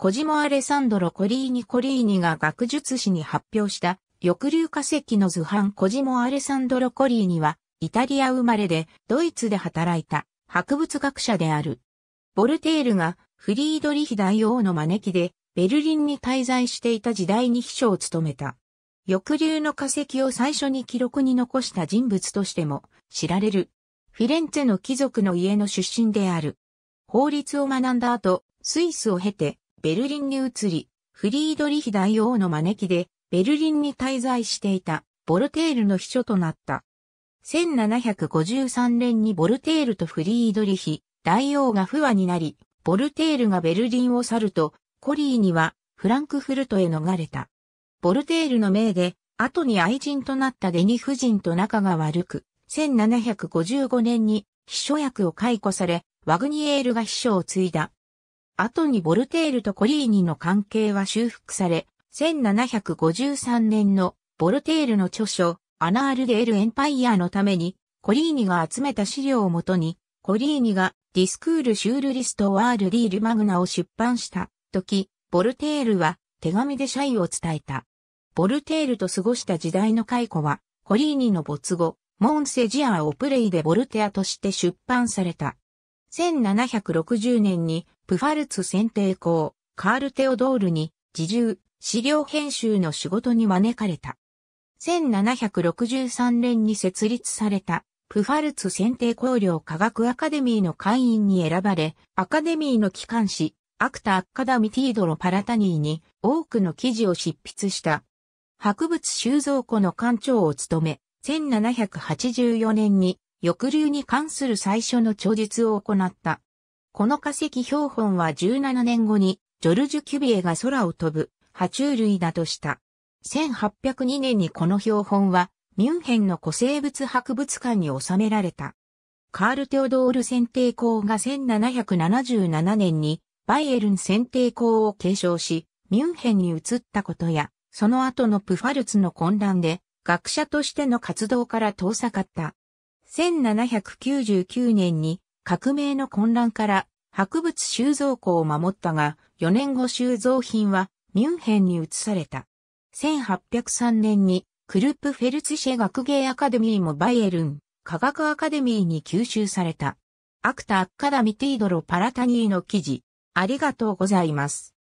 コジモ・アレサンドロ・コリーニ・コリーニが学術誌に発表した、翼竜化石の図版コジモ・アレサンドロ・コリーニは、イタリア生まれで、ドイツで働いた、博物学者である。ボルテールが、フリードリヒ大王の招きで、ベルリンに滞在していた時代に秘書を務めた。翼竜の化石を最初に記録に残した人物としても知られる。フィレンツェの貴族の家の出身である。法律を学んだ後、スイスを経てベルリンに移り、フリードリヒ大王の招きで、ベルリンに滞在していた、ボルテールの秘書となった。1753年にボルテールとフリードリヒ、大王が不和になり、ボルテールがベルリンを去ると、コリーにはフランクフルトへ逃れた。ボルテールの命で、後に愛人となったデニ夫人と仲が悪く、1755年に秘書役を解雇され、ワグニエールが秘書を継いだ。後にボルテールとコリーニの関係は修復され、1753年のボルテールの著書、アナール・デール・エンパイアのために、コリーニが集めた資料をもとに、コリーニがディスクール・シュールリスト・ワール・ディール・マグナを出版した時、ボルテールは手紙で謝意を伝えた。ボルテールと過ごした時代の解雇は、コリーニの没後、モンセジアー・オプレイでボルテアとして出版された。1760年にプファルツ選定校、カール・テオドールに、自重、資料編集の仕事に招かれた。1763年に設立された、プファルツ選定校領科学アカデミーの会員に選ばれ、アカデミーの機関誌、アクタ・アッカダミティードロ・パラタニーに多くの記事を執筆した。博物収蔵庫の館長を務め、1784年に抑留に関する最初の調実を行った。この化石標本は17年後に、ジョルジュ・キュビエが空を飛ぶ、爬虫類だとした。1802年にこの標本は、ミュンヘンの古生物博物館に収められた。カール・テオドール選定校が1777年に、バイエルン選定校を継承し、ミュンヘンに移ったことや、その後のプファルツの混乱で、学者としての活動から遠ざかった。1799年に革命の混乱から博物収蔵庫を守ったが、4年後収蔵品はミュンヘンに移された。1803年にクルップフェルツシェ学芸アカデミーもバイエルン科学アカデミーに吸収された。アクタ・アッカダミティードロ・パラタニーの記事。ありがとうございます。